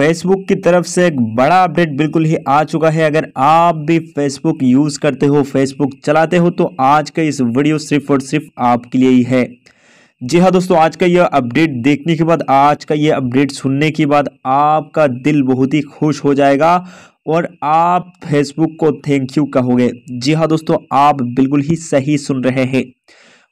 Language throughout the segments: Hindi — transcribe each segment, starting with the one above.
फेसबुक की तरफ से एक बड़ा अपडेट बिल्कुल ही आ चुका है अगर आप भी फेसबुक यूज़ करते हो फेसबुक चलाते हो तो आज का इस वीडियो सिर्फ और सिर्फ आपके लिए ही है जी हाँ दोस्तों आज का यह अपडेट देखने के बाद आज का यह अपडेट सुनने के बाद आपका दिल बहुत ही खुश हो जाएगा और आप फेसबुक को थैंक यू कहोगे जी हाँ दोस्तों आप बिल्कुल ही सही सुन रहे हैं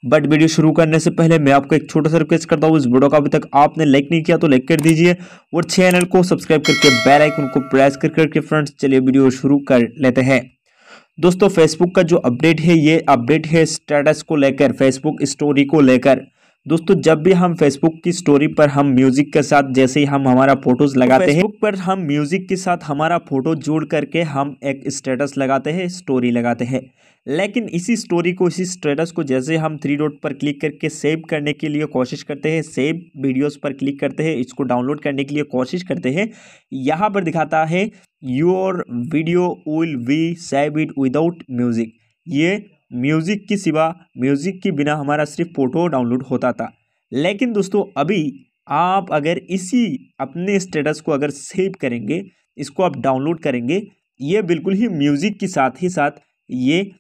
बट वीडियो शुरू करने से पहले मैं आपको एक छोटा सा रिक्वेस्ट करता हूँ इस वीडियो का अभी तक आपने लाइक नहीं किया तो लाइक कर दीजिए और चैनल को सब्सक्राइब करके बेल आइकन को प्रेस कर करके फ्रेंड्स चलिए वीडियो शुरू कर लेते हैं दोस्तों फेसबुक का जो अपडेट है ये अपडेट है स्टेटस को लेकर फेसबुक स्टोरी को लेकर दोस्तों जब भी हम फेसबुक की स्टोरी पर हम म्यूजिक के साथ जैसे ही हम हमारा फोटोज तो लगाते हैं फेसबुक पर हम म्यूजिक के साथ हमारा फोटो जोड़ करके हम एक स्टेटस लगाते हैं स्टोरी लगाते हैं लेकिन इसी स्टोरी को इसी स्टेटस को जैसे हम थ्री डॉट पर क्लिक करके सेव करने के लिए कोशिश करते हैं सेव वीडियोस पर क्लिक करते हैं इसको डाउनलोड करने के लिए कोशिश करते हैं यहाँ पर दिखाता है your video will be save it without music ये म्यूज़िक के सिवा म्यूज़िक के बिना हमारा सिर्फ फ़ोटो डाउनलोड होता था लेकिन दोस्तों अभी आप अगर इसी अपने स्टेटस को अगर सेव करेंगे इसको आप डाउनलोड करेंगे ये बिल्कुल ही म्यूज़िक के साथ ही साथ ये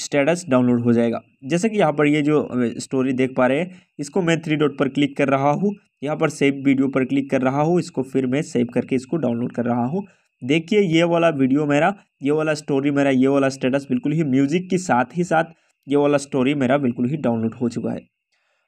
स्टेटस डाउनलोड हो जाएगा जैसे कि यहाँ पर ये जो स्टोरी देख पा रहे हैं इसको मैं थ्री डॉट पर क्लिक कर रहा हूँ यहाँ पर सेव वीडियो पर क्लिक कर रहा हूँ इसको फिर मैं सेव करके इसको डाउनलोड कर रहा हूँ देखिए ये वाला वीडियो मेरा ये वाला स्टोरी मेरा ये वाला स्टेटस बिल्कुल ही म्यूज़िक के साथ ही साथ ये वाला स्टोरी मेरा बिल्कुल ही डाउनलोड हो चुका है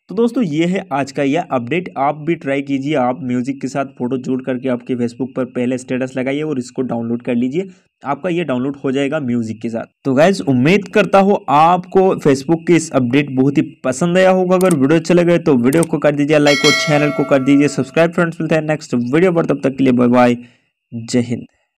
तो दोस्तों ये है आज का यह अपडेट आप भी ट्राई कीजिए आप म्यूज़िक के साथ फ़ोटो जोड़ करके आपके फेसबुक पर पहले स्टेटस लगाइए और इसको डाउनलोड कर लीजिए आपका ये डाउनलोड हो जाएगा म्यूज़िक के साथ तो गैज उम्मीद करता हूँ आपको फेसबुक के इस अपडेट बहुत ही पसंद आया होगा अगर वीडियो चले गए तो वीडियो को कर दीजिए लाइक और चैनल को कर दीजिए सब्सक्राइब फ्रेंड्स मिलते हैं नेक्स्ट वीडियो पर तब तक के लिए बाय बाय जय हिंद